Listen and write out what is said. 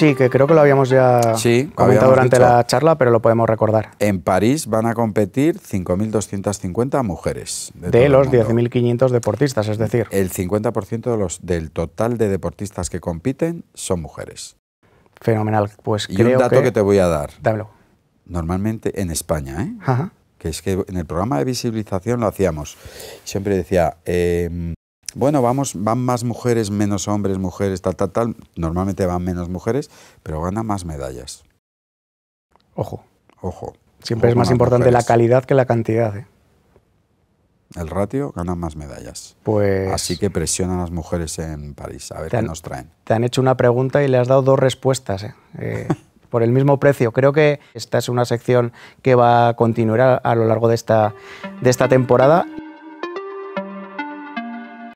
Sí, que creo que lo habíamos ya comentado durante la charla, pero lo podemos recordar. En París van a competir 5.250 mujeres. De, los 10.500 deportistas, es decir. El 50% de los, del total de deportistas que compiten son mujeres. Fenomenal. Pues y un dato que, te voy a dar. Normalmente en España, ¿eh? que es que en el programa de visibilización lo hacíamos. Siempre decía, em, bueno, vamos, van más mujeres, menos hombres, mujeres, tal, tal, tal. Normalmente van menos mujeres, pero ganan más medallas. Ojo. Ojo. Siempre es más importante la calidad que la cantidad. ¿eh? El ratio gana más medallas. Pues. Así que presionan a las mujeres en París. A ver qué nos traen. Te han hecho una pregunta y le has dado dos respuestas. ¿eh? Eh, por el mismo precio. Creo que esta es una sección que va a continuar a, lo largo de esta, de esta temporada